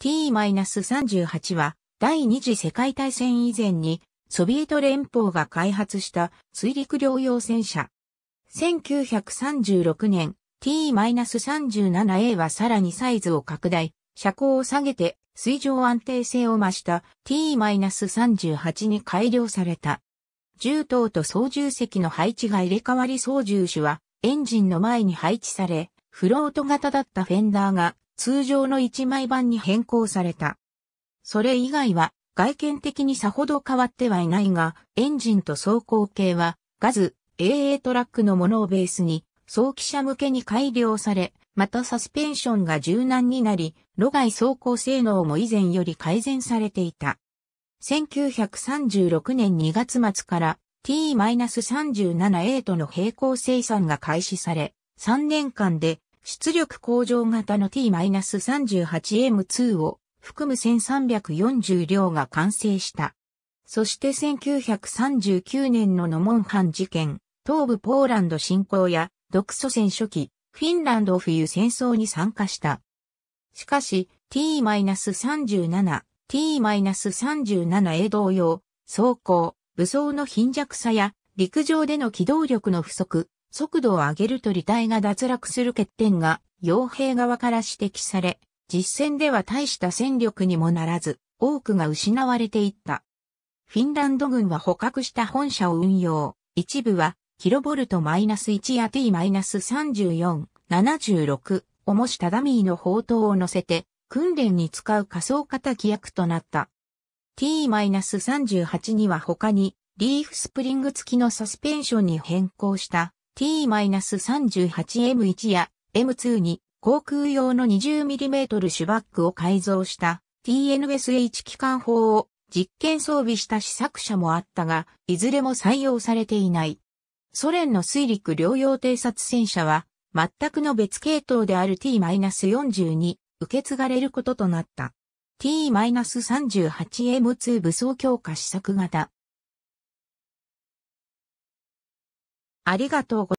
T-38 は第二次世界大戦以前にソビエト連邦が開発した水陸両用戦車。1936年 T-37A はさらにサイズを拡大、車高を下げて水上安定性を増した T-38 に改良された。重刀と操縦席の配置が入れ替わり操縦手はエンジンの前に配置され、フロート型だったフェンダーが通常の1枚版に変更された。それ以外は外見的にさほど変わってはいないが、エンジンと走行系はガズ AA トラックのものをベースに、早期車向けに改良され、またサスペンションが柔軟になり、路外走行性能も以前より改善されていた。1936年2月末から T-37A との並行生産が開始され、3年間で出力向上型の T-38M2 を含む1340両が完成した。そして1939年のノモンハン事件、東部ポーランド侵攻や独ソ戦初期、フィンランド冬戦争に参加した。しかし T-37、T-37A 同様、装甲、武装の貧弱さや陸上での機動力の不足、速度を上げると履体が脱落する欠点が、傭兵側から指摘され、実戦では大した戦力にもならず、多くが失われていった。フィンランド軍は捕獲した本社を運用、一部は、キロボルト -1 や T-34、76を模したダミーの砲塔を乗せて、訓練に使う仮想型規約となった。T-38 には他に、リーフスプリング付きのサスペンションに変更した T-38M1 や M2 に航空用の 20mm シュバックを改造した TNSH 機関砲を実験装備した試作車もあったが、いずれも採用されていない。ソ連の水陸両用偵察戦車は、全くの別系統である t 4 2受け継がれることとなった。T-38M2 武装強化試作型。ありがとうございま